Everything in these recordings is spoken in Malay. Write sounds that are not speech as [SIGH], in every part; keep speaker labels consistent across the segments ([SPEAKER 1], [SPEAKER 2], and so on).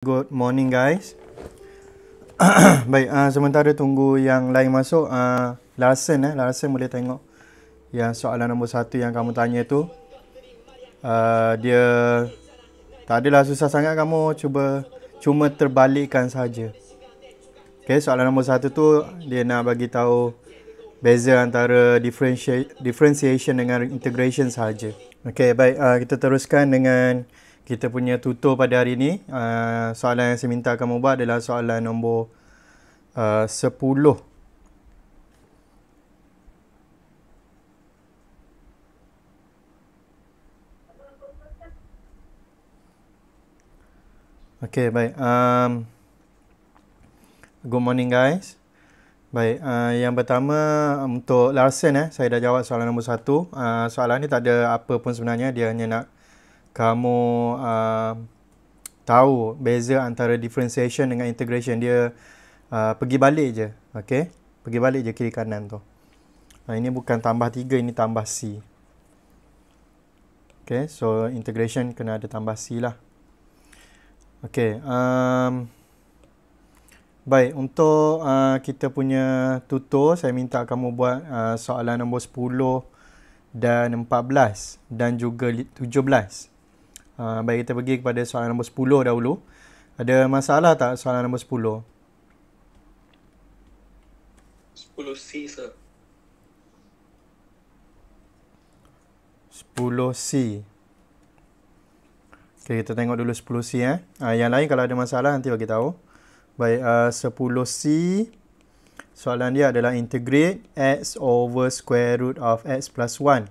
[SPEAKER 1] Good morning guys. [COUGHS] Baik, uh, sementara tunggu yang lain masuk. Uh, Larsen, eh, Larsen boleh tengok yang soalan nombor satu yang kamu tanya tu. Uh, dia tak adalah susah sangat kamu cuba cuma terbalikkan saja. Okay, soalan nombor satu tu dia nak bagi tahu beza antara differentiation dengan integration saja. Okay, baik uh, kita teruskan dengan kita punya tutor pada hari ini. Uh, soalan yang saya minta kamu buat adalah soalan nombor uh, 10. Okay, baik. Um, good morning, guys. Baik, uh, yang pertama untuk Larsen, eh, saya dah jawab soalan nombor satu. Uh, soalan ni tak ada apa pun sebenarnya. Dia hanya nak kamu uh, tahu beza antara differentiation dengan integration dia uh, pergi balik je okey pergi balik je kiri kanan tu uh, ini bukan tambah 3 ini tambah c okey so integration kena ada tambah c lah okey um Baik, untuk uh, kita punya tutor, saya minta kamu buat uh, soalan nombor 10 dan 14 dan juga 17. Ah, baik kita pergi kepada soalan nombor 10 dahulu. Ada masalah tak soalan nombor 10? 10C, sir. Sepuluh C. Okay, kita tengok dulu sepuluh C eh. Uh, yang lain kalau ada masalah nanti bagi tahu. Baik, ah, sepuluh C. Soalan dia adalah integrate x over square root of x plus 1.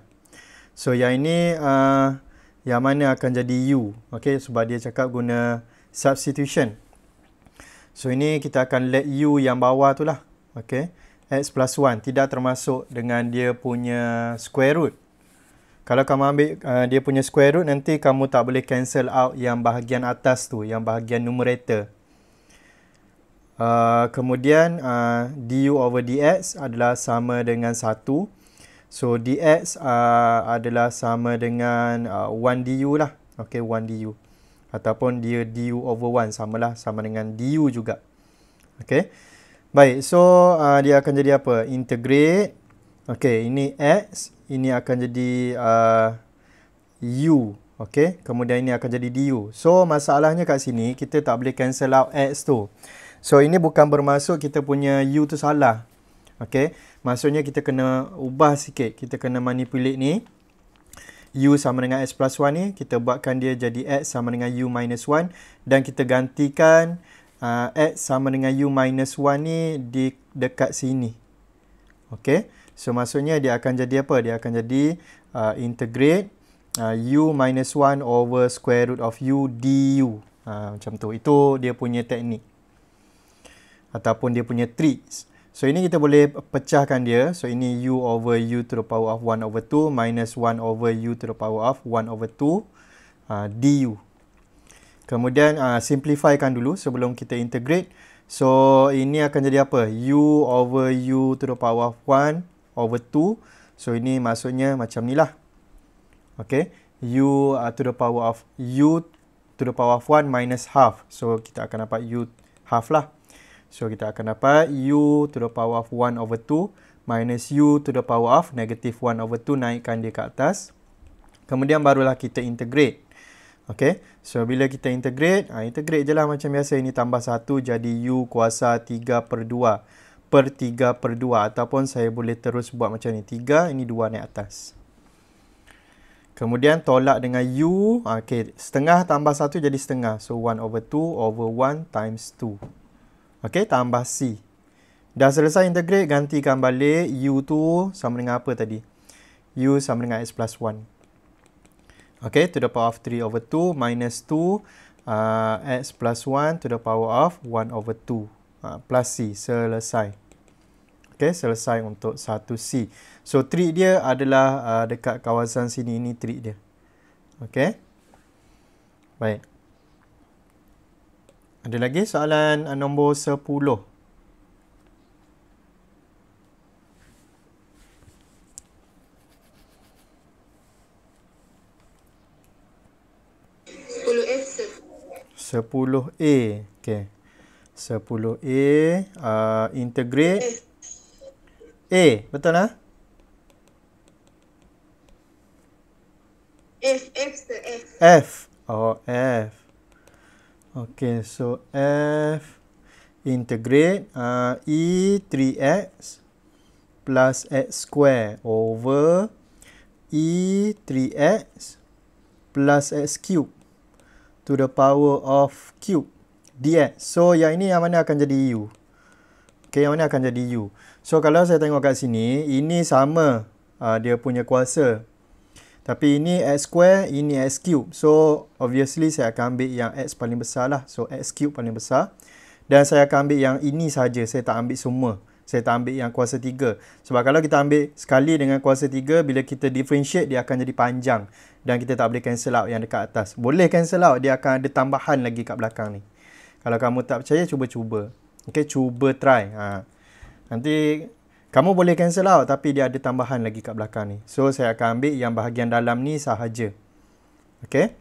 [SPEAKER 1] So, yang ini uh, yang mana akan jadi U. Okay, sebab dia cakap guna substitution. So, ini kita akan let U yang bawah tu lah. Okay, X plus 1 tidak termasuk dengan dia punya square root. Kalau kamu ambil uh, dia punya square root, nanti kamu tak boleh cancel out yang bahagian atas tu, yang bahagian numerator. Uh, kemudian, uh, du over dx adalah sama dengan 1. So dx uh, adalah sama dengan uh, 1du lah. Okay, 1du. Ataupun dia du over 1 lah sama dengan du juga. Okay. Baik, so uh, dia akan jadi apa? Integrate. Okay, ini x. Ini akan jadi uh, u. Okay, kemudian ini akan jadi du. So, masalahnya kat sini kita tak boleh cancel out x tu. So, ini bukan bermaksud kita punya u tu salah. Okay. Maksudnya kita kena ubah sikit. Kita kena manipulate ni. U sama dengan X plus 1 ni. Kita buatkan dia jadi X sama dengan U minus 1. Dan kita gantikan uh, X sama dengan U minus 1 ni di dekat sini. Okay. So maksudnya dia akan jadi apa? Dia akan jadi uh, integrate uh, U minus 1 over square root of U du. Uh, macam tu. Itu dia punya teknik. Ataupun dia punya tricks. So ini kita boleh pecahkan dia. So ini u over u to the power of 1 over 2 minus 1 over u to the power of 1 over 2 uh, du. Kemudian uh, simplifykan dulu sebelum kita integrate. So ini akan jadi apa? u over u to the power of 1 over 2. So ini maksudnya macam ni lah. Okay. u uh, to the power of u to the power of 1 minus half. So kita akan dapat u half lah. So kita akan dapat u to the power of 1 over 2 minus u to the power of negative 1 over 2 naikkan dia ke atas. Kemudian barulah kita integrate. Okay, so bila kita integrate, ha, integrate je lah macam biasa ini tambah 1 jadi u kuasa 3 per 2 per 3 per 2 ataupun saya boleh terus buat macam ni 3 ini 2 naik atas. Kemudian tolak dengan u, ha, okay, setengah tambah satu jadi setengah. So 1 over 2 over 1 times 2. Okey, tambah C. Dah selesai integrate, gantikan balik U tu sama dengan apa tadi? U sama dengan X plus 1. Okey, to the power of 3 over 2 minus 2 uh, X plus 1 to the power of 1 over 2 uh, plus C. Selesai. Okay, selesai untuk 1C. So, trik dia adalah uh, dekat kawasan sini. Ini trik dia. Okay. Baik. Ada lagi soalan uh, nombor 10. Sepuluh a okay. Sepuluh Okey. a uh, integrate A. A betul lah? F. F. F. F. Oh, F. Okay, so f integrate uh, e3x plus x square over e3x plus x cube to the power of cube dx. So, yang ini yang mana akan jadi u? Okay, yang mana akan jadi u? So, kalau saya tengok kat sini, ini sama uh, dia punya kuasa tapi ini x square, ini x cube. So, obviously saya akan ambil yang x paling besar lah. So, x cube paling besar. Dan saya akan ambil yang ini saja. Saya tak ambil semua. Saya tak ambil yang kuasa 3. Sebab kalau kita ambil sekali dengan kuasa 3, bila kita differentiate, dia akan jadi panjang. Dan kita tak boleh cancel out yang dekat atas. Boleh cancel out, dia akan ada tambahan lagi kat belakang ni. Kalau kamu tak percaya, cuba-cuba. Okay, cuba try. Ha. Nanti kamu boleh cancel out tapi dia ada tambahan lagi kat belakang ni. So saya akan ambil yang bahagian dalam ni sahaja. Okay.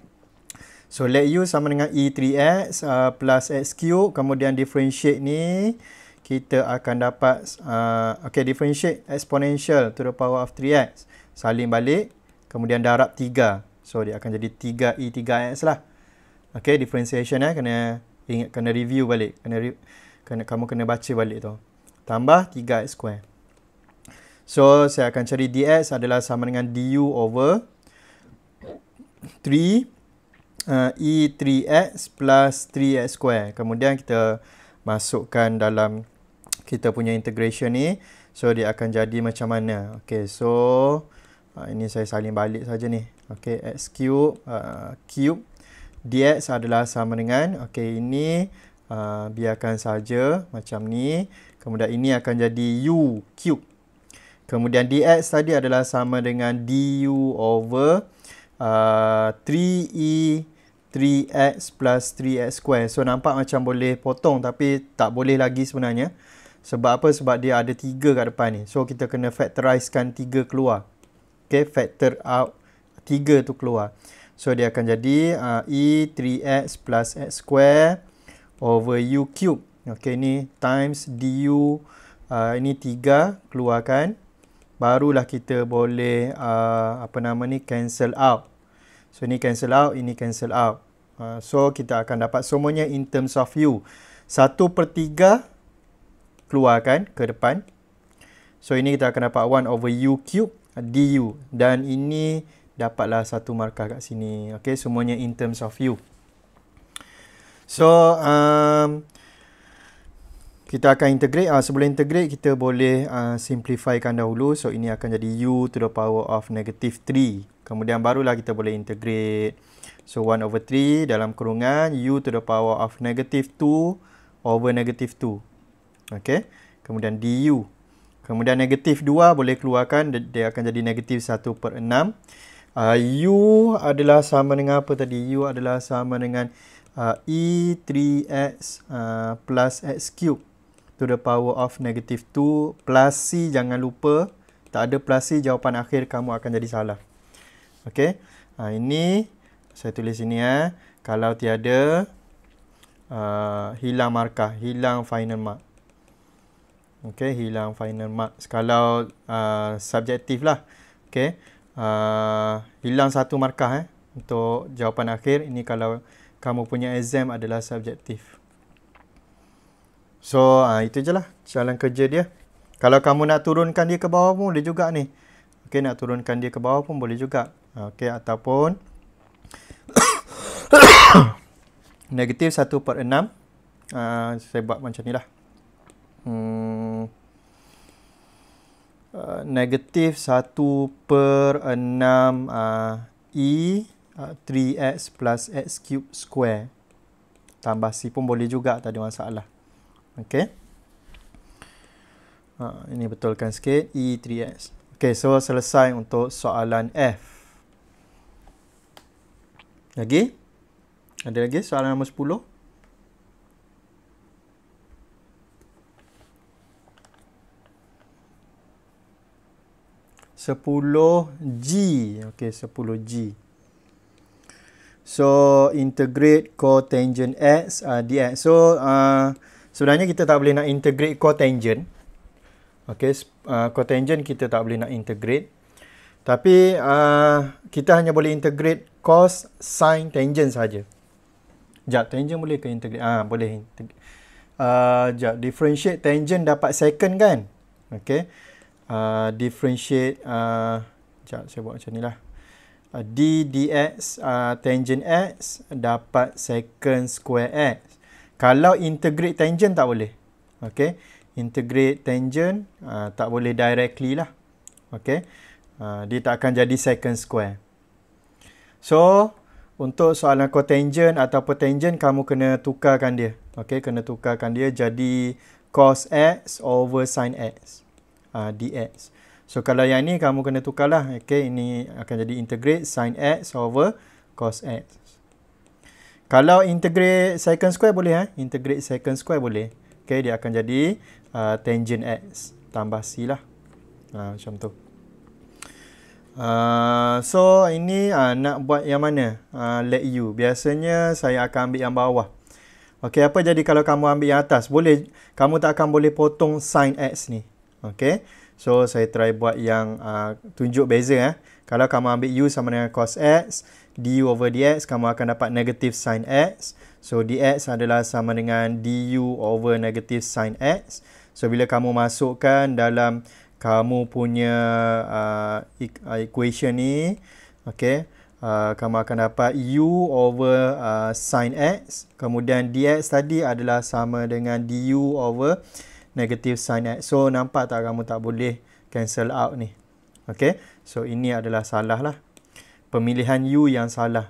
[SPEAKER 1] So let u sama dengan e3x uh, plus xq. Kemudian differentiate ni kita akan dapat uh, okay, differentiate exponential to the power of 3x. Salin balik. Kemudian darab 3. So dia akan jadi 3e3x lah. Okay differentiation eh. Kena ingat kena review balik. Kena, re kena Kamu kena baca balik tu. Tambah 3x square. So, saya akan cari dx adalah sama dengan du over 3 uh, e3x plus 3x square. Kemudian kita masukkan dalam kita punya integration ni. So, dia akan jadi macam mana. Okay, so uh, ini saya saling balik saja ni. Okay, x cube, uh, cube dx adalah sama dengan, okay ini uh, biarkan saja macam ni. Kemudian ini akan jadi u cube. Kemudian dx tadi adalah sama dengan du over uh, 3e 3x e, plus 3x square. So nampak macam boleh potong tapi tak boleh lagi sebenarnya. Sebab apa? Sebab dia ada 3 kat depan ni. So kita kena factorizekan 3 keluar. Okay, factor out 3 tu keluar. So dia akan jadi uh, e 3x plus x square over u cube. Okay, ni times du. Uh, ini 3 keluarkan barulah kita boleh uh, apa nama ni cancel out. So ini cancel out, ini cancel out. Uh, so kita akan dapat semuanya in terms of U. 1 per 3 keluarkan ke depan. So ini kita akan dapat 1 over uh, U cube du. Dan ini dapatlah satu markah kat sini. Okay, semuanya in terms of U. So, um, kita akan integrate uh, sebelum integrate kita boleh uh, ah, simplifykan dahulu so ini akan jadi u to the power of negative 3 kemudian barulah kita boleh integrate so 1 over 3 dalam kurungan u to the power of negative 2 over negative 2 Okay. kemudian du kemudian negative 2 boleh keluarkan dia akan jadi negative 1 per 6 uh, ah, u adalah sama dengan apa tadi u adalah sama dengan uh, e3x uh, plus x cube to the power of negative 2 plus C jangan lupa tak ada plus C jawapan akhir kamu akan jadi salah. Okey. Ha, ini saya tulis sini ya. Eh. Kalau tiada uh, hilang markah, hilang final mark. Okey, hilang final mark. Kalau uh, subjektif lah. Okey. Uh, hilang satu markah eh untuk jawapan akhir. Ini kalau kamu punya exam adalah subjektif. So ha, itu je lah jalan kerja dia. Kalau kamu nak turunkan dia ke bawah pun boleh juga ni. Okey nak turunkan dia ke bawah pun boleh juga. Okey ataupun [COUGHS] negatif 1 per 6. Uh, ah, saya buat macam ni lah. Hmm. Ah, negatif hmm, uh, 1 per 6 uh, E uh, 3X plus X cube square. Tambah C pun boleh juga. Tak ada masalah. Okay. Ha, ini betulkan sikit. E3S. Okay, so selesai untuk soalan F. Lagi? Ada lagi soalan nombor 10? Sepuluh G. Okay, sepuluh G. So, integrate cotangent X, uh, DX. So, uh, sebenarnya kita tak boleh nak integrate cotangent. Okay, uh, cotangent kita tak boleh nak integrate. Tapi uh, kita hanya boleh integrate cos, sin, tangent saja. Jap, tangent boleh ke integrate? Ah, boleh. Uh, jap, differentiate tangent dapat second kan? Okay. Uh, differentiate, uh, jap saya buat macam ni lah. Uh, d dx uh, tangent x dapat second square x. Kalau integrate tangent tak boleh. Okay. Integrate tangent uh, tak boleh directly lah. Okay. Uh, dia tak akan jadi second square. So, untuk soalan cotangent atau tangent, kamu kena tukarkan dia. Okay, kena tukarkan dia jadi cos x over sin x. Uh, dx. So, kalau yang ni kamu kena tukarlah. Okay, ini akan jadi integrate sin x over cos x. Kalau integrate second square boleh eh? Integrate second square boleh. Okay, dia akan jadi uh, tangent x tambah c lah. Ha, macam tu. Uh, so, ini uh, nak buat yang mana? Uh, let u. Biasanya saya akan ambil yang bawah. Okay, apa jadi kalau kamu ambil yang atas? Boleh, kamu tak akan boleh potong sin x ni. Okay, so saya try buat yang uh, tunjuk beza. Eh. Kalau kamu ambil u sama dengan cos x, du over dx kamu akan dapat negative sin x. So dx adalah sama dengan du over negative sin x. So bila kamu masukkan dalam kamu punya uh, e-, uh, equation ni, okay, uh, kamu akan dapat u over uh, sin x. Kemudian dx tadi adalah sama dengan du over negative sin x. So nampak tak kamu tak boleh cancel out ni. Okay, so ini adalah salah lah pemilihan u yang salah.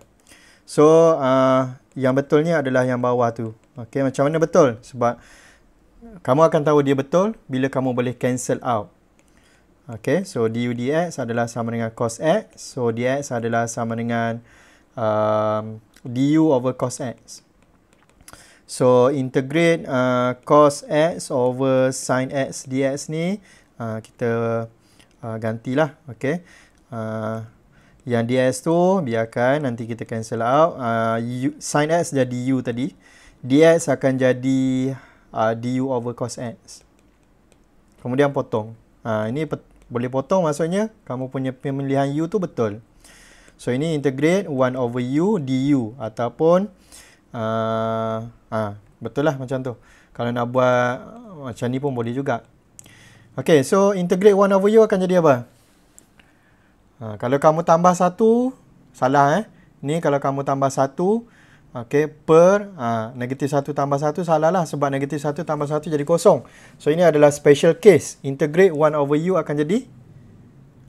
[SPEAKER 1] So, uh, yang betulnya adalah yang bawah tu. Okay, macam mana betul? Sebab kamu akan tahu dia betul bila kamu boleh cancel out. Okay, so du dx adalah sama dengan cos x. So, dx adalah sama dengan um, du over cos x. So, integrate uh, cos x over sin x dx ni uh, kita uh, gantilah. Okay. Okay. Uh, yang DS tu biarkan nanti kita cancel out. Uh, sin X jadi U tadi. DS akan jadi uh, ah, DU over cos X. Kemudian potong. Uh, ini pet, boleh potong maksudnya kamu punya pemilihan U tu betul. So ini integrate 1 over U DU ataupun uh, uh, betul lah macam tu. Kalau nak buat macam ni pun boleh juga. Okay so integrate 1 over U akan jadi Apa? Ha, kalau kamu tambah satu, salah eh. Ni kalau kamu tambah satu, okay, per ha, negatif satu tambah satu, salah lah. Sebab negatif satu tambah satu jadi kosong. So, ini adalah special case. Integrate 1 over u akan jadi,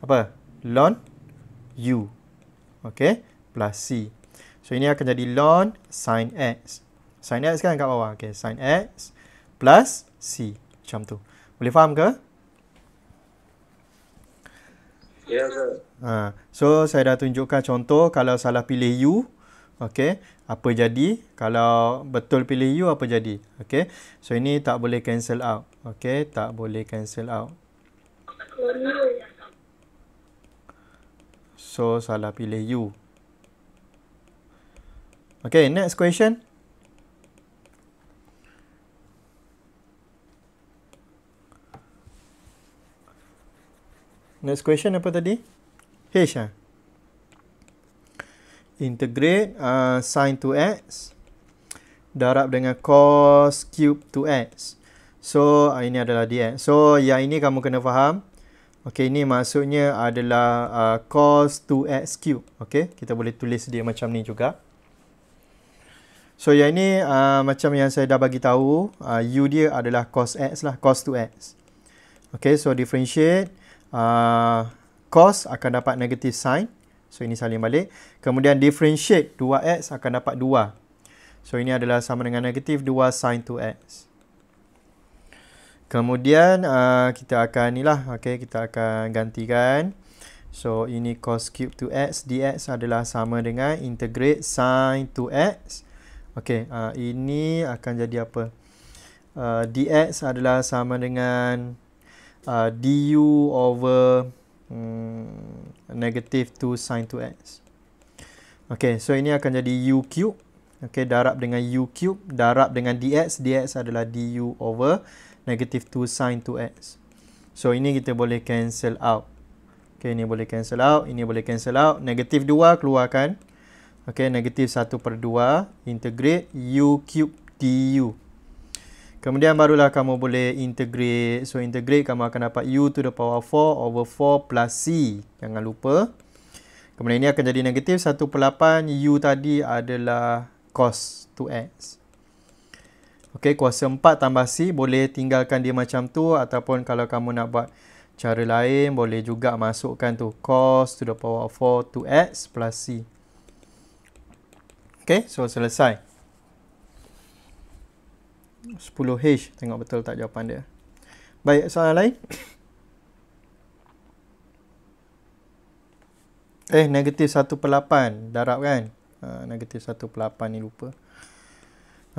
[SPEAKER 1] apa? Ln u. Okay, plus c. So, ini akan jadi ln sin x. Sin x kan kat bawah. Okay, sin x plus c. Macam tu. Boleh faham ke? Yeah, ha. So saya dah tunjukkan contoh kalau salah pilih U, okay, apa jadi? Kalau betul pilih U, apa jadi? Okay, so ini tak boleh cancel out. Okay, tak boleh cancel out. So salah pilih U. Okay, next question. Next question apa tadi? H ah. Ha? Integrate uh, sin 2x darab dengan cos cube 2x. So uh, ini adalah dx. So yang ini kamu kena faham. Okey ini maksudnya adalah uh, cos 2x cube. Okey, kita boleh tulis dia macam ni juga. So yang ini uh, macam yang saya dah bagi tahu, uh, u dia adalah cos x lah, cos 2x. Okey, so differentiate uh, cos akan dapat negatif sign. So, ini saling balik. Kemudian, differentiate 2x akan dapat 2. So, ini adalah sama dengan negatif 2 sin 2x. Kemudian, uh, kita akan lah, Okay, kita akan gantikan. So, ini cos cube 2x dx adalah sama dengan integrate sin 2x. Okay, uh, ini akan jadi apa? Uh, dx adalah sama dengan uh, du over um, negative 2 sin 2x. Okay, so ini akan jadi u cube. Okay, darab dengan u cube. Darab dengan dx. Dx adalah du over negative 2 sin 2x. So, ini kita boleh cancel out. Okay, ini boleh cancel out. Ini boleh cancel out. Negative 2 keluarkan. Okay, negative 1 per 2. Integrate u cube du. Kemudian barulah kamu boleh integrate. So integrate kamu akan dapat u to the power 4 over 4 plus c. Jangan lupa. Kemudian ini akan jadi negatif 1 per 8. U tadi adalah cos 2x. Okey, kuasa 4 tambah c boleh tinggalkan dia macam tu. Ataupun kalau kamu nak buat cara lain boleh juga masukkan tu. Cos to the power 4 2x plus c. Okey, so selesai. 10H tengok betul tak jawapan dia baik soalan lain eh negatif 1 per 8 darab kan ha, negatif 1 per 8 ni lupa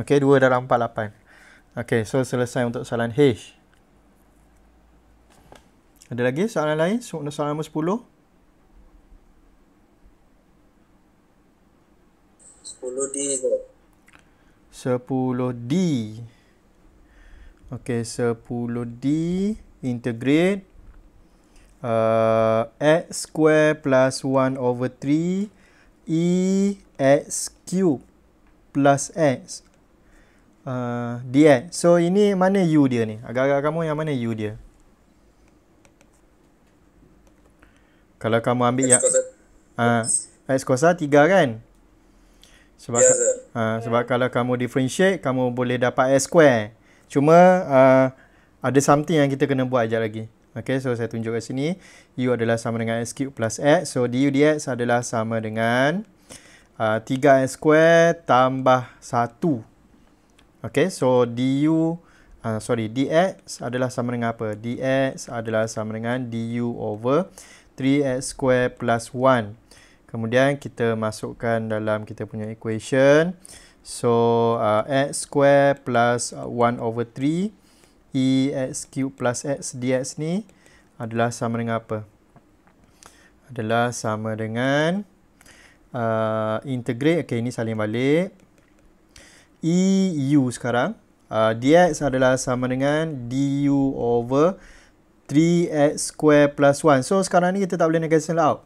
[SPEAKER 1] ok 2 darab 4 8 ok so selesai untuk soalan H ada lagi soalan lain soalan nombor 10 10D 10D. Okey, 10D integrate uh, x square plus 1 over 3 e x cube plus x uh, dx. So, ini mana u dia ni? Agak-agak kamu yang mana u dia? Kalau kamu ambil x yang... Kosa. Ah, x kuasa 3 kan? Sebab, yes, uh, sebab kalau kamu differentiate, kamu boleh dapat S square. Cuma uh, ada something yang kita kena buat aja lagi. Okay, so saya tunjuk kat sini. U adalah sama dengan S cube plus X. So, du dx adalah sama dengan uh, ha, 3S square tambah 1. Okay, so du, uh, sorry, dx adalah sama dengan apa? dx adalah sama dengan du over 3X square plus 1. Kemudian kita masukkan dalam kita punya equation. So uh, x square plus 1 uh, over 3 e x cube plus x dx ni adalah sama dengan apa? Adalah sama dengan uh, integrate. Okay, ini saling balik. e u sekarang. Uh, dx adalah sama dengan du over 3x square plus 1. So sekarang ni kita tak boleh negasional out.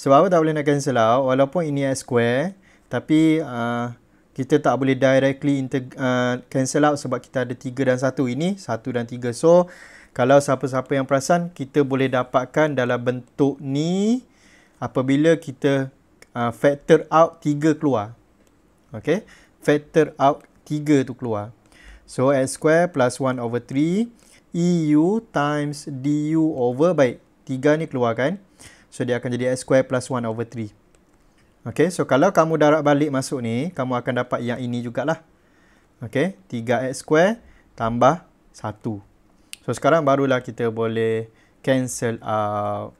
[SPEAKER 1] Sebab apa tak boleh nak cancel out walaupun ini S square tapi uh, kita tak boleh directly uh, cancel out sebab kita ada 3 dan 1 ini 1 dan 3 so kalau siapa-siapa yang perasan kita boleh dapatkan dalam bentuk ni apabila kita uh, factor out 3 keluar Okay, factor out 3 tu keluar so S square plus 1 over 3 EU times DU over baik 3 ni keluarkan. So dia akan jadi x square plus 1 over 3. Okay, so kalau kamu darab balik masuk ni, kamu akan dapat yang ini jugalah. Okay, 3x square tambah 1. So sekarang barulah kita boleh cancel out.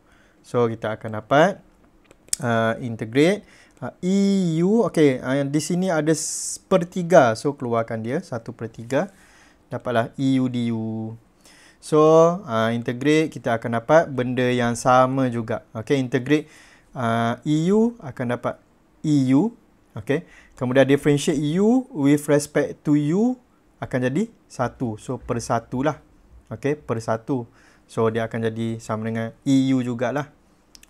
[SPEAKER 1] So kita akan dapat uh, integrate. Uh, EU, okay, uh, di sini ada per 3. So keluarkan dia, 1 per 3. Dapatlah EU, DU. So uh, integrate kita akan dapat benda yang sama juga. Okay integrate uh, EU akan dapat EU. Okay. Kemudian differentiate EU with respect to U akan jadi satu. So per satu lah. Okay per satu. So dia akan jadi sama dengan EU jugalah.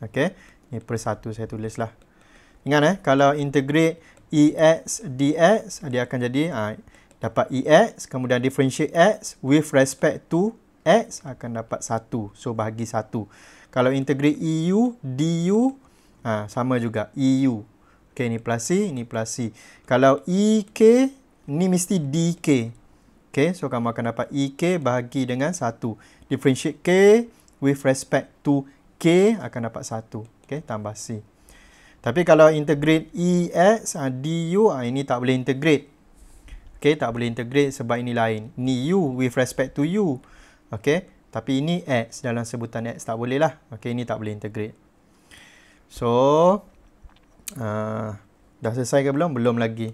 [SPEAKER 1] Okay. Ni per satu saya tulis lah. Ingat eh. Kalau integrate EX dx dia akan jadi uh, dapat EX kemudian differentiate X with respect to X akan dapat 1. So bahagi 1. Kalau integrate EU, DU ha, sama juga EU. Okay, ni plus C, ni plus C. Kalau EK ni mesti DK. Okay, so kamu akan dapat EK bahagi dengan 1. Differentiate K with respect to K akan dapat 1. Okay, tambah C. Tapi kalau integrate EX, ha, DU, ha, ini tak boleh integrate. Okay, tak boleh integrate sebab ini lain. Ni U with respect to U. Okey, tapi ini x dalam sebutan x tak boleh lah. Okey, ini tak boleh integrate. So uh, dah selesai ke belum? Belum lagi.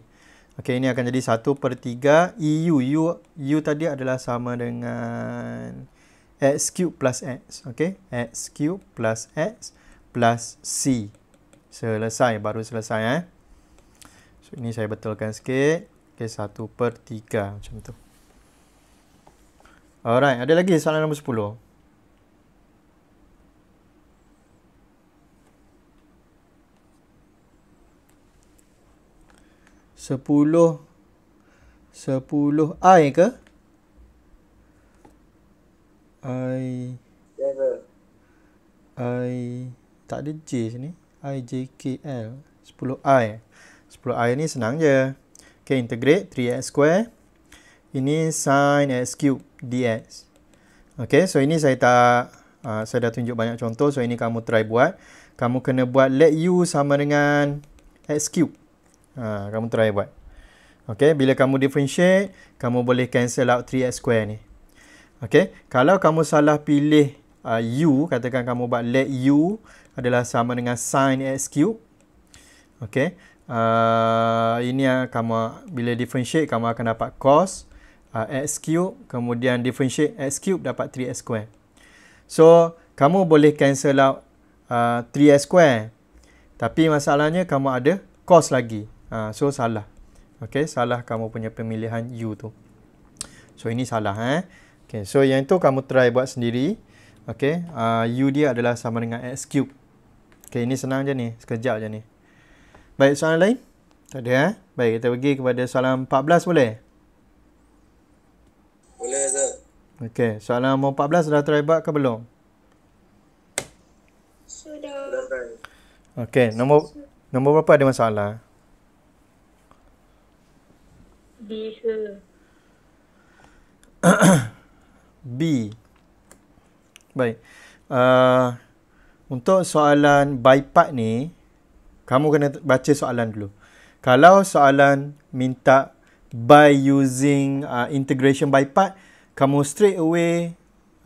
[SPEAKER 1] Okey, ini akan jadi 1/3 EU U U U tadi adalah sama dengan x cube plus x. Okey, x cube plus x plus c. Selesai, baru selesai eh. So ini saya betulkan sikit. Okey, 1/3 macam tu. Alright, ada lagi soalan nombor 10. Sepuluh Sepuluh I ke? I I Tak ada J sini I, J, K, L Sepuluh I Sepuluh I ni senang je Okay, integrate 3x square Ini sin x cube dx. Okay, so ini saya tak, uh, saya dah tunjuk banyak contoh. So ini kamu try buat. Kamu kena buat let u sama dengan x cube. Uh, kamu try buat. Okay, bila kamu differentiate, kamu boleh cancel out 3x square ni. Okay, kalau kamu salah pilih uh, u, katakan kamu buat let u adalah sama dengan sin x cube. Okay, uh, ini uh, kamu bila differentiate, kamu akan dapat cos uh, x cube kemudian differentiate x cube dapat 3x square. So kamu boleh cancel out uh, 3x square. Tapi masalahnya kamu ada cos lagi. Uh, so salah. Okey, salah kamu punya pemilihan u tu. So ini salah eh. Okey, so yang itu kamu try buat sendiri. Okey, uh, u dia adalah sama dengan x cube. Okey, ini senang je ni, sekejap je ni. Baik, soalan lain? Tak ada eh. Baik, kita pergi kepada soalan 14 boleh? Boleh Azhar. Okey, soalan nombor 14 dah try buat ke belum? Sudah. Okey, nombor nombor berapa ada masalah? B. [COUGHS] B. Baik. Uh, untuk soalan by part ni, kamu kena baca soalan dulu. Kalau soalan minta by using uh, integration by part, kamu straight away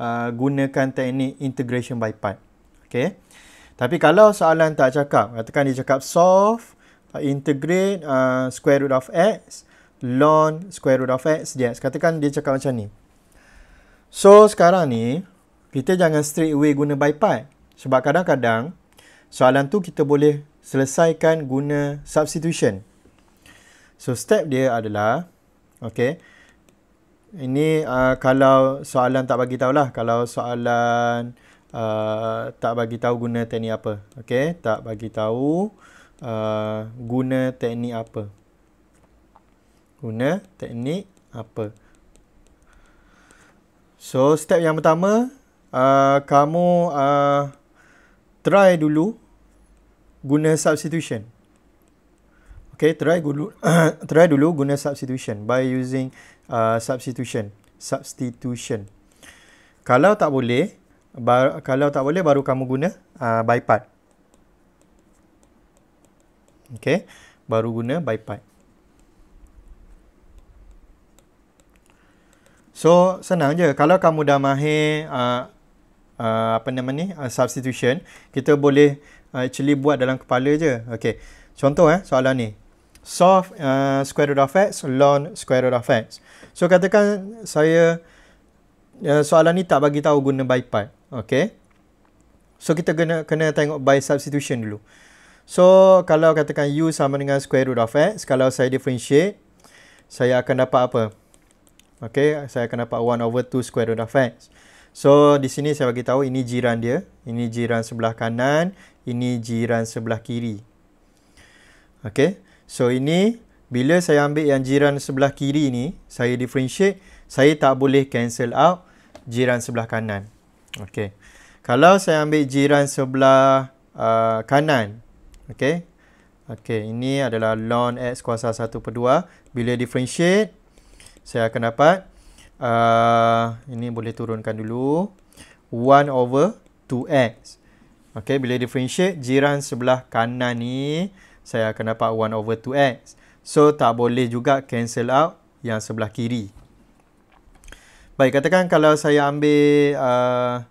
[SPEAKER 1] uh, gunakan teknik integration by part. Okay. Tapi kalau soalan tak cakap, katakan dia cakap solve, uh, integrate uh, square root of x, ln square root of x, dx. Katakan dia cakap macam ni. So sekarang ni, kita jangan straight away guna by part. Sebab kadang-kadang, soalan tu kita boleh selesaikan guna substitution. Substitution. So step dia adalah okay. Ini uh, kalau soalan tak bagi tahulah, kalau soalan uh, tak bagi tahu guna teknik apa. Okay, tak bagi tahu uh, guna teknik apa. Guna teknik apa. So step yang pertama uh, kamu uh, try dulu guna substitution. Okay, try dulu, [COUGHS] try dulu guna substitution by using uh, substitution. Substitution. Kalau tak boleh, bar, kalau tak boleh baru kamu guna uh, by part. Okay, baru guna by part. So senang je. Kalau kamu dah mahir uh, uh, apa nama ni uh, substitution, kita boleh uh, actually buat dalam kepala je. Okay. Contoh eh soalan ni soft uh, square root of x ln square root of x so katakan saya uh, soalan ni tak bagi tahu guna by part okay? so kita kena kena tengok by substitution dulu so kalau katakan u sama dengan square root of x kalau saya differentiate saya akan dapat apa okay? saya akan dapat 1 over 2 square root of x so di sini saya bagi tahu ini jiran dia ini jiran sebelah kanan ini jiran sebelah kiri okay? So ini bila saya ambil yang jiran sebelah kiri ni, saya differentiate, saya tak boleh cancel out jiran sebelah kanan. Okay. Kalau saya ambil jiran sebelah uh, kanan, Okay. Okay. ini adalah ln x kuasa 1 per 2. Bila differentiate, saya akan dapat uh, ini boleh turunkan dulu 1 over 2x. Okay. bila differentiate jiran sebelah kanan ni saya akan dapat 1 over 2x. So, tak boleh juga cancel out yang sebelah kiri. Baik, katakan kalau saya ambil uh,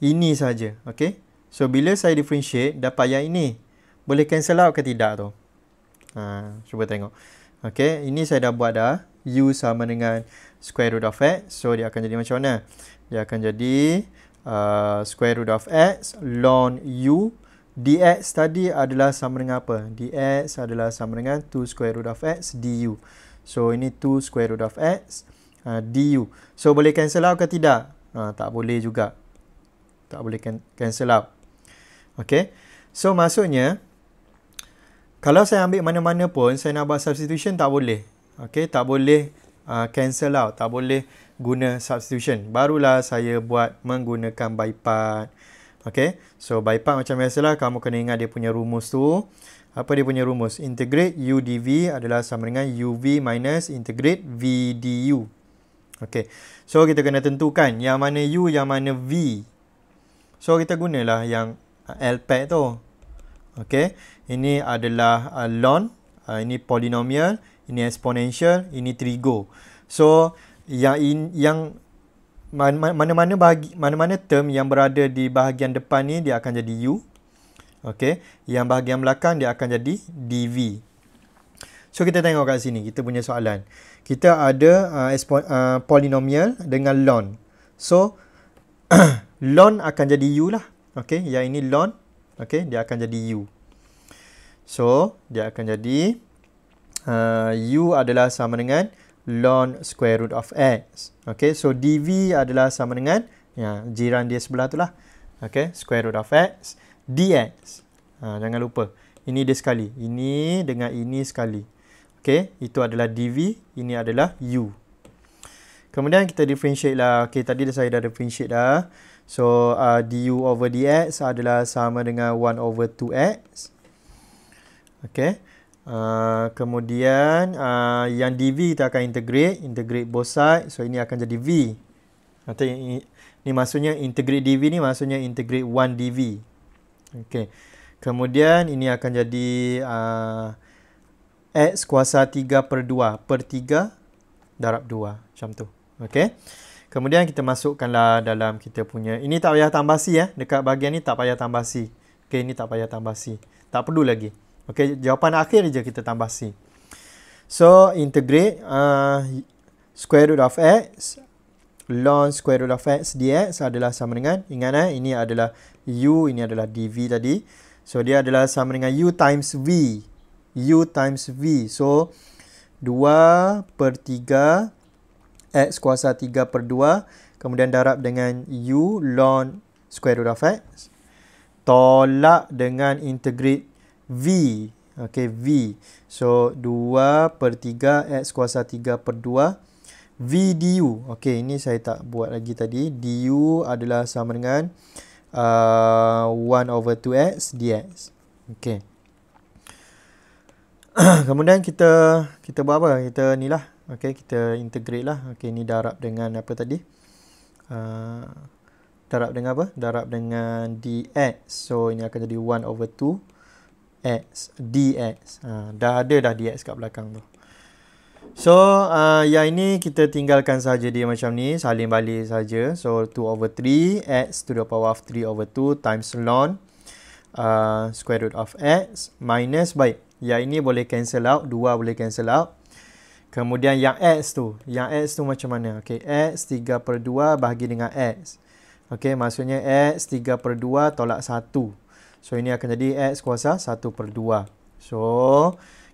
[SPEAKER 1] ini saja, okay? So, bila saya differentiate, dapat yang ini. Boleh cancel out ke tidak tu? Ha, cuba tengok. Okay, ini saya dah buat dah. U sama dengan square root of x. So, dia akan jadi macam mana? Dia akan jadi uh, square root of x ln u dx tadi adalah sama dengan apa? dx adalah sama dengan 2 square root of x du. So, ini 2 square root of x uh, du. So, boleh cancel out ke tidak? Uh, tak boleh juga. Tak boleh can cancel out. Okay. So, maksudnya, kalau saya ambil mana-mana pun, saya nak buat substitution, tak boleh. Okay, tak boleh uh, cancel out. Tak boleh guna substitution. Barulah saya buat menggunakan bypass Okay, so by part macam biasalah kamu kena ingat dia punya rumus tu. Apa dia punya rumus? Integrate u dv adalah sama dengan UV minus integrate v du. Okay, so kita kena tentukan yang mana U, yang mana V. So kita gunalah yang uh, l LPAC e tu. Okay, ini adalah uh, LON, uh, ini polynomial, ini exponential, ini trigo. So yang in, yang mana-mana bahagi mana-mana term yang berada di bahagian depan ni dia akan jadi u. Okey, yang bahagian belakang dia akan jadi dv. So kita tengok kat sini kita punya soalan. Kita ada uh, uh, polynomial dengan ln. So [CLEARS THROAT] ln akan jadi u lah. Okey, yang ini ln, okey, dia akan jadi u. So, dia akan jadi uh, u adalah sama dengan ln square root of x. Okay, so dv adalah sama dengan ya, jiran dia sebelah tu lah. Okay, square root of x dx. Ha, jangan lupa. Ini dia sekali. Ini dengan ini sekali. Okay, itu adalah dv. Ini adalah u. Kemudian kita differentiate lah. Okay, tadi saya dah differentiate dah. So, uh, du over dx adalah sama dengan 1 over 2x. Okay. Uh, kemudian uh, yang dv kita akan integrate, integrate both side. So ini akan jadi v. Nanti ini, ini maksudnya integrate dv ni maksudnya integrate 1 dv. Okey. Kemudian ini akan jadi uh, x kuasa 3 per 2 per 3 darab 2 macam tu. Okey. Kemudian kita masukkanlah dalam kita punya. Ini tak payah tambah C ya. Dekat bahagian ni tak payah tambah C. Okey, ini tak payah tambah C. Tak perlu lagi. Okay, jawapan akhir je kita tambah C. So, integrate uh, square root of X ln square root of X dx adalah sama dengan, ingat eh, ini adalah U, ini adalah dV tadi. So, dia adalah sama dengan U times V. U times V. So, 2 per 3 X kuasa 3 per 2 kemudian darab dengan U ln square root of X tolak dengan integrate V. Okay, V. So, 2 per 3 X kuasa 3 per 2. V du. Okay, ini saya tak buat lagi tadi. Du adalah sama dengan uh, 1 over 2X dx. Okay. [COUGHS] Kemudian kita kita buat apa? Kita ni lah. Okay, kita integrate lah. Okay, ini darab dengan apa tadi? Uh, darab dengan apa? Darab dengan dx. So, ini akan jadi 1 over 2 X, DX. Ha, dah ada dah DX kat belakang tu. So, uh, yang ini kita tinggalkan saja dia macam ni. Saling balik saja. So, 2 over 3 X to the power of 3 over 2 times ln uh, square root of X minus, baik. Yang ini boleh cancel out. 2 boleh cancel out. Kemudian yang X tu. Yang X tu macam mana? Okay, X 3 per 2 bahagi dengan X. Okay, maksudnya X 3 per 2 tolak 1. So ini akan jadi X kuasa 1 per 2. So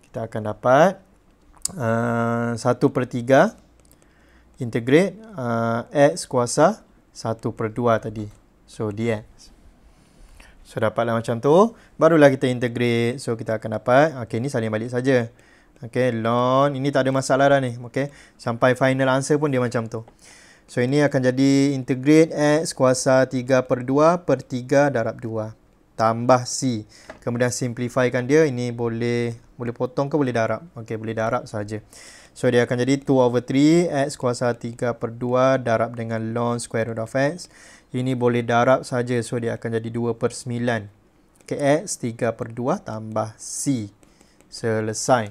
[SPEAKER 1] kita akan dapat uh, 1 per 3 integrate uh, X kuasa 1 per 2 tadi. So dx. So dapatlah macam tu. Barulah kita integrate. So kita akan dapat. Okay ni saling balik saja. Okay ln. Ini tak ada masalah dah ni. Okay. Sampai final answer pun dia macam tu. So ini akan jadi integrate X kuasa 3 per 2 per 3 darab 2 tambah C. Kemudian simplifikan dia. Ini boleh boleh potong ke boleh darab? Okey, boleh darab saja. So, dia akan jadi 2 over 3 X kuasa 3 per 2 darab dengan ln square root of X. Ini boleh darab saja. So, dia akan jadi 2 per 9. Okey, X 3 per 2 tambah C. Selesai.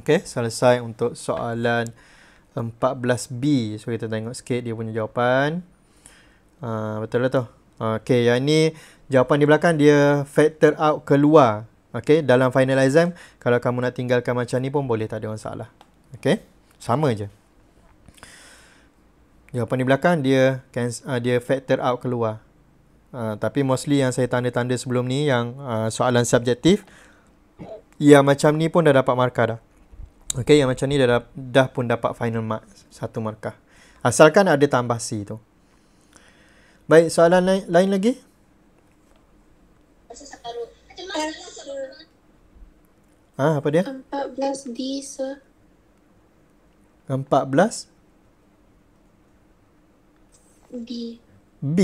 [SPEAKER 1] Okey, selesai untuk soalan 14B. So, kita tengok sikit dia punya jawapan. Uh, betul lah tu. Okay, yang ini jawapan di belakang dia factor out keluar. Okay, dalam final exam, kalau kamu nak tinggalkan macam ni pun boleh, tak ada salah. Okay, sama je. Jawapan di belakang dia uh, dia factor out keluar. Uh, tapi mostly yang saya tanda-tanda sebelum ni, yang uh, soalan subjektif, yang macam ni pun dah dapat markah dah. Okay, yang macam ni dah, dah pun dapat final mark, satu markah. Asalkan ada tambah C tu. Baik, soalan lain, lain lagi? Eh, ha, apa dia? 14 D, sir. 14? B. B?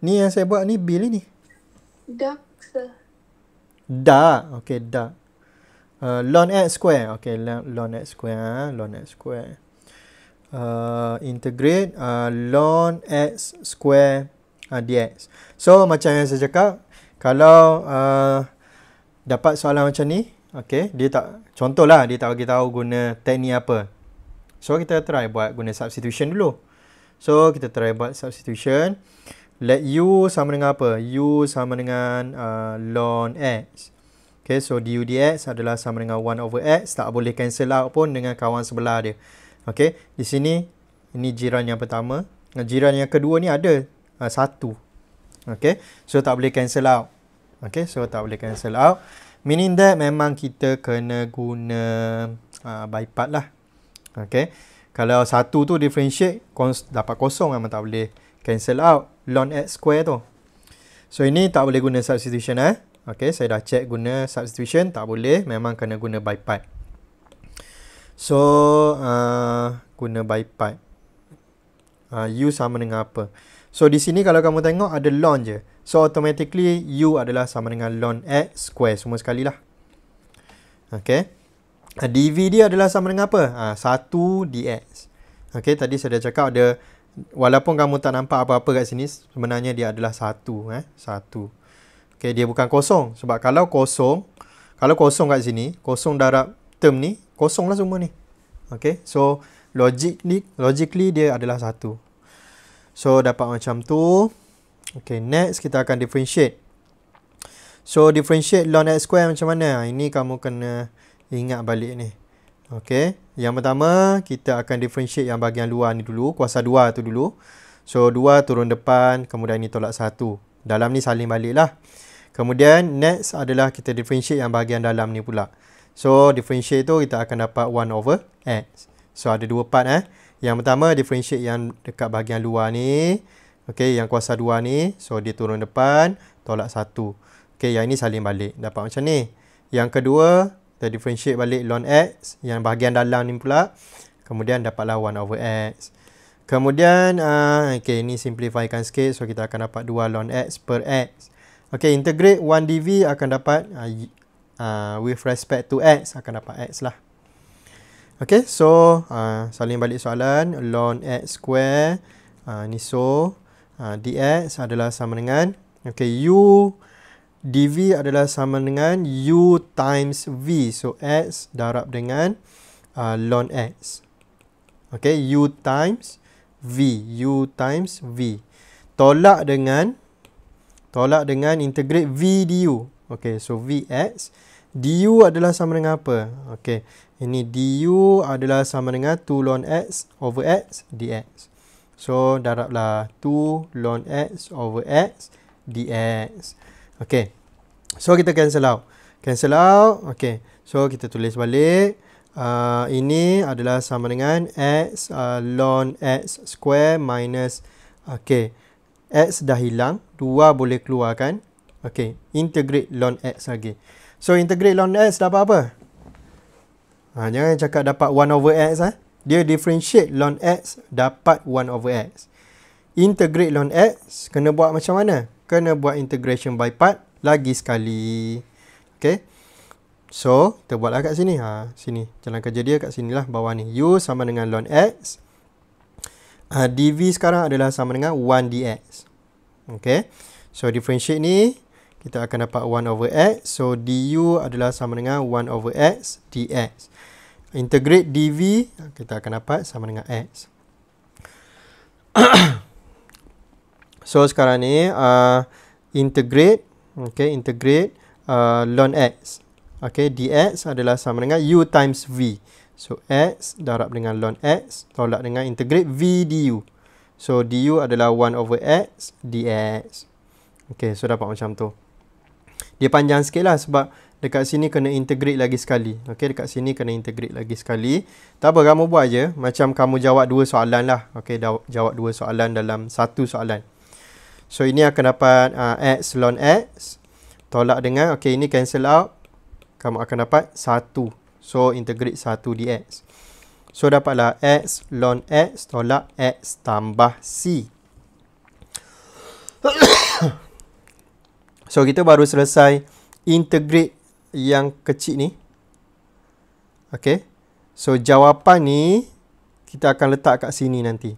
[SPEAKER 1] Ni yang saya buat ni, B ni ni? Dark, sir. Dark? Okay, dark. Uh, long X square. Okay, long X square. Ha, long X square uh, integrate uh, ln x square uh, dx. So macam yang saya cakap, kalau uh, dapat soalan macam ni, okay, dia tak contohlah dia tak bagi tahu guna teknik apa. So kita try buat guna substitution dulu. So kita try buat substitution. Let u sama dengan apa? u sama dengan uh, ln x. Okay, so du dx adalah sama dengan 1 over x. Tak boleh cancel out pun dengan kawan sebelah dia. Okey, di sini ini jiran yang pertama. Jiran yang kedua ni ada uh, satu. Okey. So tak boleh cancel out. Okey, so tak boleh cancel out. Meaning that memang kita kena guna uh, ah, by lah. Okey. Kalau satu tu differentiate kons- dapat kosong memang tak boleh cancel out ln x square tu. So ini tak boleh guna substitution eh. Okey, saya dah check guna substitution tak boleh, memang kena guna by part. So uh, guna bipod. Uh, U sama dengan apa? So di sini kalau kamu tengok ada lon je. So automatically U adalah sama dengan lon X square semua sekali lah. Okay. Uh, DV dia adalah sama dengan apa? Uh, 1 DX. Okay tadi saya dah cakap ada walaupun kamu tak nampak apa-apa kat sini sebenarnya dia adalah 1. Eh? 1. Okay dia bukan kosong. Sebab kalau kosong kalau kosong kat sini, kosong darab term ni kosong lah semua ni okay so logic ni logically dia adalah satu so dapat macam tu okay next kita akan differentiate so differentiate ln x square macam mana ha, ini kamu kena ingat balik ni okay yang pertama kita akan differentiate yang bahagian luar ni dulu kuasa dua tu dulu so dua turun depan kemudian ini tolak satu. dalam ni saling balik lah Kemudian next adalah kita differentiate yang bahagian dalam ni pula. So differentiate tu kita akan dapat 1 over x. So ada dua part eh. Yang pertama differentiate yang dekat bahagian luar ni. Okay yang kuasa 2 ni. So dia turun depan tolak 1. Okay yang ini saling balik. Dapat macam ni. Yang kedua kita differentiate balik ln x. Yang bahagian dalam ni pula. Kemudian dapatlah 1 over x. Kemudian uh, ah, okay ini simplifykan sikit. So kita akan dapat 2 ln x per x. Okay integrate 1 dv akan dapat uh, uh, with respect to X akan dapat X lah. Okay, so uh, saling balik soalan. Ln X square uh, ni so uh, DX adalah sama dengan okay, U DV adalah sama dengan U times V. So, X darab dengan uh, ln X. Okay, U times V. U times V. Tolak dengan tolak dengan integrate V du. Okay, so VX. Okay du adalah sama dengan apa? Okey, ini du adalah sama dengan 2 ln x over x dx. So, daraplah 2 ln x over x dx. Okey, so kita cancel out. Cancel out. Okey, so kita tulis balik. Uh, ini adalah sama dengan x uh, ln x square minus Okey, x dah hilang 2 boleh keluarkan Okey, integrate ln x lagi okay. So integrate ln x dapat apa? Ha, jangan cakap dapat 1 over X. Ha? Dia differentiate ln X dapat 1 over X. Integrate ln X kena buat macam mana? Kena buat integration by part lagi sekali. Okay. So kita buatlah kat sini. Ha, sini. Jalan kerja dia kat lah bawah ni. U sama dengan ln X. Uh, ha, dv sekarang adalah sama dengan 1 dx. Okay. So differentiate ni kita akan dapat 1 over x. So, du adalah sama dengan 1 over x dx. Integrate dv, kita akan dapat sama dengan x. [COUGHS] so, sekarang ni, uh, integrate, okay, integrate uh, ln x. Okay, dx adalah sama dengan u times v. So, x darab dengan ln x, tolak dengan integrate v du. So, du adalah 1 over x dx. Okay, so dapat macam tu dia panjang sikit lah sebab dekat sini kena integrate lagi sekali. Okey dekat sini kena integrate lagi sekali. Tak apa, kamu buat je. Macam kamu jawab dua soalan lah. Okey jawab dua soalan dalam satu soalan. So, ini akan dapat uh, X ln X. Tolak dengan, okey ini cancel out. Kamu akan dapat satu. So, integrate satu di X. So, dapatlah X ln X tolak X tambah C. [COUGHS] [COUGHS] So kita baru selesai integrate yang kecil ni. Okay. So jawapan ni kita akan letak kat sini nanti.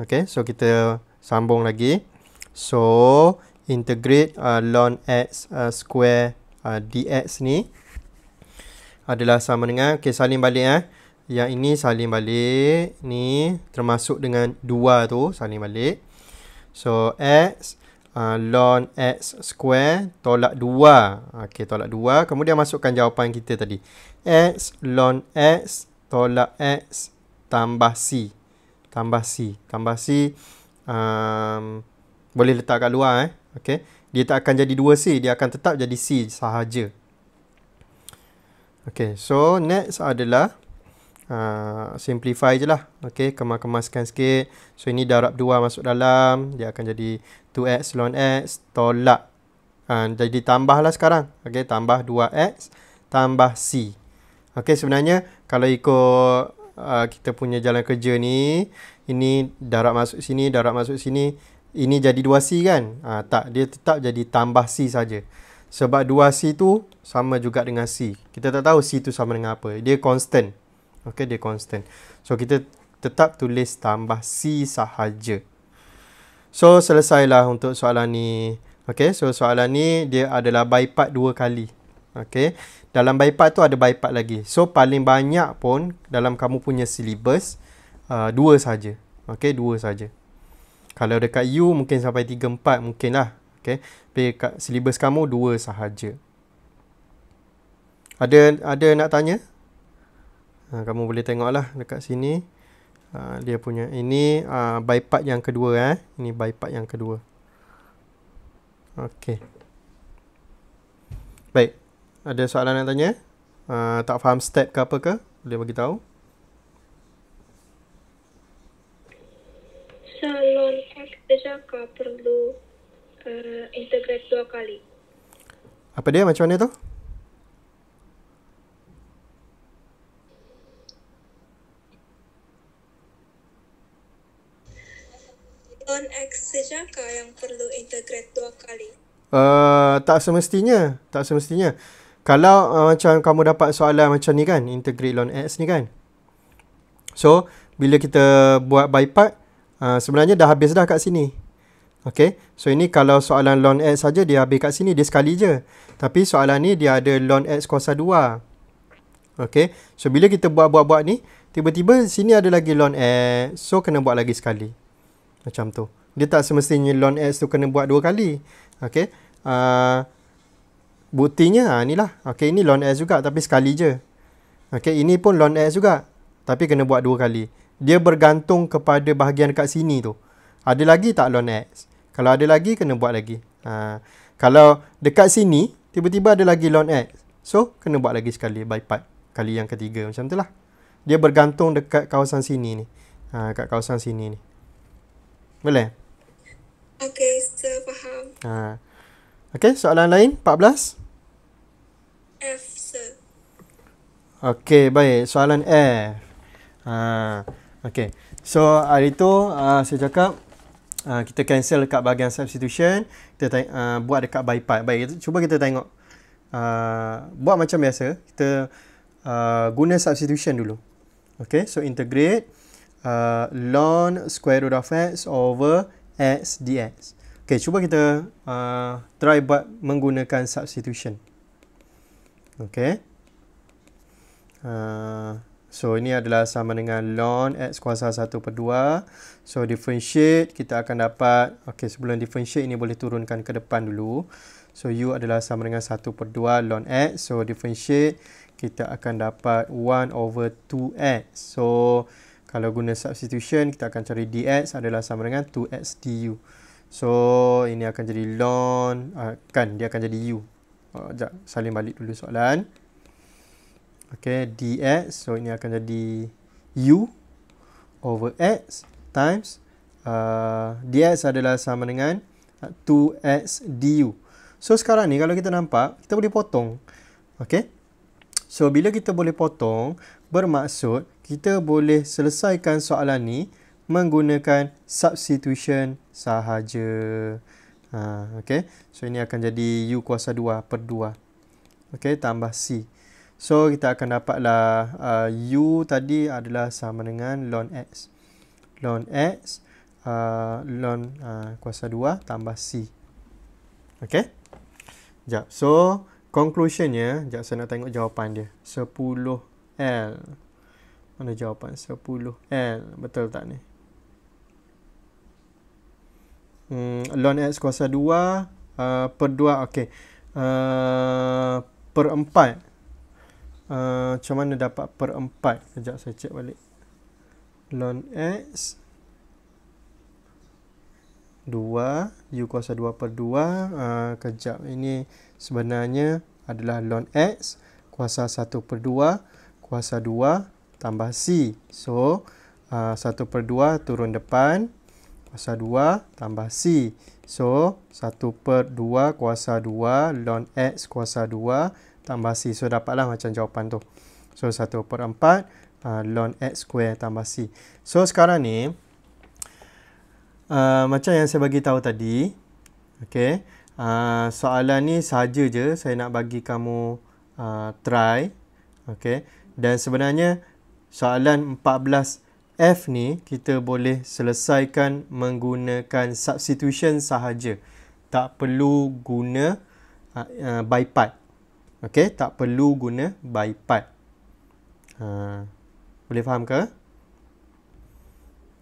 [SPEAKER 1] Okay. So kita sambung lagi. So integrate uh, ln x uh, square uh, dx ni adalah sama dengan. Okay salin balik eh. Yang ini salin balik. Ni termasuk dengan dua tu salin balik. So x Ah, ln x square tolak 2. Okey, tolak 2. Kemudian masukkan jawapan kita tadi. x ln x tolak x tambah c. Tambah c. Tambah c. Um, boleh letak kat luar eh. Okey. Dia tak akan jadi 2c. Dia akan tetap jadi c sahaja. Okey. So, next adalah uh, simplify je lah. Okay, kemas-kemaskan sikit. So, ini darab 2 masuk dalam. Dia akan jadi 2x ln x tolak. Uh, jadi, lah sekarang. Okay, tambah 2x tambah c. Okay, sebenarnya kalau ikut uh, kita punya jalan kerja ni, ini darab masuk sini, darab masuk sini. Ini jadi 2c kan? Uh, tak, dia tetap jadi tambah c saja. Sebab 2c tu sama juga dengan c. Kita tak tahu c tu sama dengan apa. Dia constant. Okey dia constant. So, kita tetap tulis tambah C sahaja. So, selesailah untuk soalan ni. Okey, so soalan ni dia adalah by part dua kali. Okey, dalam by part tu ada by part lagi. So, paling banyak pun dalam kamu punya syllabus, uh, dua saja. Okey, dua saja. Kalau dekat U, mungkin sampai tiga, empat mungkin lah. Okey, tapi dekat syllabus kamu, dua sahaja. Ada ada nak Tanya? ha, kamu boleh tengoklah dekat sini ha, dia punya ini ha, bypass yang kedua eh ini bypass yang kedua okey baik ada soalan nak tanya ha, tak faham step ke apa ke boleh bagi tahu salon tak perlu uh, integrate dua kali apa dia macam mana tu Turn X sejakah yang perlu integrate dua kali? Uh, tak semestinya Tak semestinya Kalau uh, macam kamu dapat soalan macam ni kan Integrate loan X ni kan So Bila kita buat by part uh, Sebenarnya dah habis dah kat sini Okay So ini kalau soalan loan X saja Dia habis kat sini Dia sekali je Tapi soalan ni dia ada loan X kuasa 2 Okay So bila kita buat-buat-buat ni Tiba-tiba sini ada lagi loan X So kena buat lagi sekali macam tu. Dia tak semestinya loan ads tu kena buat dua kali. Okay. Uh, ah, buktinya ha, ah, inilah. Okay, ini loan ads juga tapi sekali je. Okay, ini pun loan ads juga. Tapi kena buat dua kali. Dia bergantung kepada bahagian dekat sini tu. Ada lagi tak loan ads? Kalau ada lagi, kena buat lagi. Ha. Kalau dekat sini, tiba-tiba ada lagi loan ads. So, kena buat lagi sekali by part. Kali yang ketiga macam tu lah. Dia bergantung dekat kawasan sini ni. Ha, kat kawasan sini ni. Boleh? Okay, saya faham. Ha. Okay, soalan lain 14? F, sir. Okay, baik. Soalan F. Ha. Okay. So, hari tu uh, saya cakap uh, kita cancel dekat bahagian substitution. Kita uh, buat dekat by part. Baik, kita, cuba kita tengok. Uh, buat macam biasa. Kita uh, guna substitution dulu. Okay, so integrate uh, ln square root of x over x dx. Okay, cuba kita uh, try buat menggunakan substitution. Okay. Uh, so, ini adalah sama dengan ln x kuasa 1 per 2. So, differentiate kita akan dapat. Okay, sebelum differentiate ini boleh turunkan ke depan dulu. So, u adalah sama dengan 1 per 2 ln x. So, differentiate kita akan dapat 1 over 2x. So, differentiate kalau guna substitution kita akan cari dx adalah sama dengan 2x du so ini akan jadi ln uh, kan dia akan jadi u oh, jap salin balik dulu soalan okey dx so ini akan jadi u over x times uh, ah, dx adalah sama dengan 2x du so sekarang ni kalau kita nampak kita boleh potong okey so bila kita boleh potong bermaksud kita boleh selesaikan soalan ni menggunakan substitution sahaja. Ha, okay. So, ini akan jadi U kuasa 2 per 2. Okay, tambah C. So, kita akan dapatlah uh, U tadi adalah sama dengan ln X. Ln X uh, ln uh, kuasa 2 tambah C. Okay. Sekejap. So, conclusionnya, sekejap saya nak tengok jawapan dia. 10L. Mana jawapan 10 L eh, Betul tak ni hmm, Lon X kuasa 2 uh, Per 2 Okay uh, Per 4 uh, Macam mana dapat per 4 Sekejap saya check balik Lon X 2 U kuasa 2 per 2 uh, Kejap ini sebenarnya Adalah lon X Kuasa 1 per 2 Kuasa 2 tambah C. So, uh, 1 per 2 turun depan kuasa 2 tambah C. So, 1 per 2 kuasa 2 ln X kuasa 2 tambah C. So, dapatlah macam jawapan tu. So, 1 per 4 uh, ln X square tambah C. So, sekarang ni, uh, macam yang saya bagi tahu tadi, okay, uh, soalan ni sahaja je saya nak bagi kamu uh, try. Okay. Dan sebenarnya, soalan 14F ni kita boleh selesaikan menggunakan substitution sahaja. Tak perlu guna uh, uh, by part. Okay, tak perlu guna by part. Uh, boleh faham ke?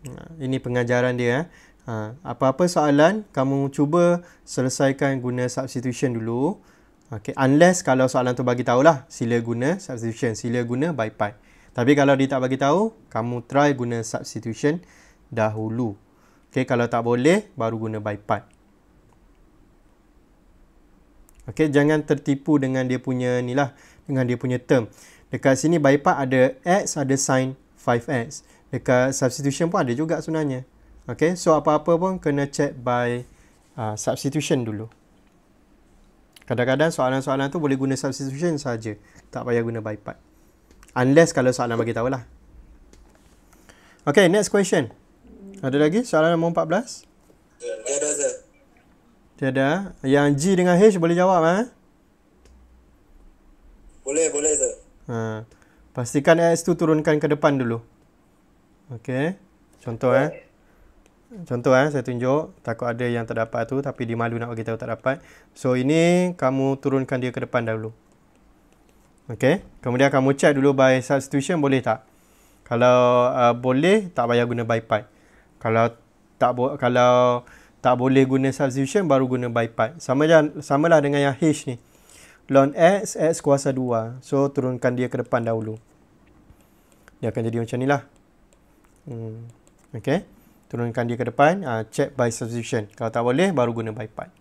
[SPEAKER 1] Uh, ini pengajaran dia. Eh. Uh, apa-apa soalan, kamu cuba selesaikan guna substitution dulu. Okay, unless kalau soalan tu bagi tahulah, sila guna substitution, sila guna by part. Tapi kalau dia tak bagi tahu, kamu try guna substitution dahulu. Okey, kalau tak boleh baru guna by part. Okey, jangan tertipu dengan dia punya nilah, dengan dia punya term. Dekat sini by part ada x ada sin 5x. Dekat substitution pun ada juga sebenarnya. Okey, so apa-apa pun kena check by uh, substitution dulu. Kadang-kadang soalan-soalan tu boleh guna substitution saja, tak payah guna by part. Unless kalau soalan bagi tahu lah. Okay, next question. Ada lagi soalan nombor 14? Tiada, Tiada. Yang G dengan H boleh jawab, ha? Boleh, boleh, sir. Ha. Pastikan S tu turunkan ke depan dulu. Okay. Contoh, eh. Contoh, eh. Saya tunjuk. Takut ada yang terdapat tu. Tapi dia malu nak bagi tahu tak dapat. So, ini kamu turunkan dia ke depan dahulu. Okay. Kemudian kamu check dulu by substitution boleh tak? Kalau uh, boleh, tak payah guna by part. Kalau tak bo kalau tak boleh guna substitution, baru guna by part. Sama je, samalah dengan yang H ni. Ln X, X kuasa 2. So, turunkan dia ke depan dahulu. Dia akan jadi macam ni lah. Hmm. Okay. Turunkan dia ke depan. Uh, check by substitution. Kalau tak boleh, baru guna by part.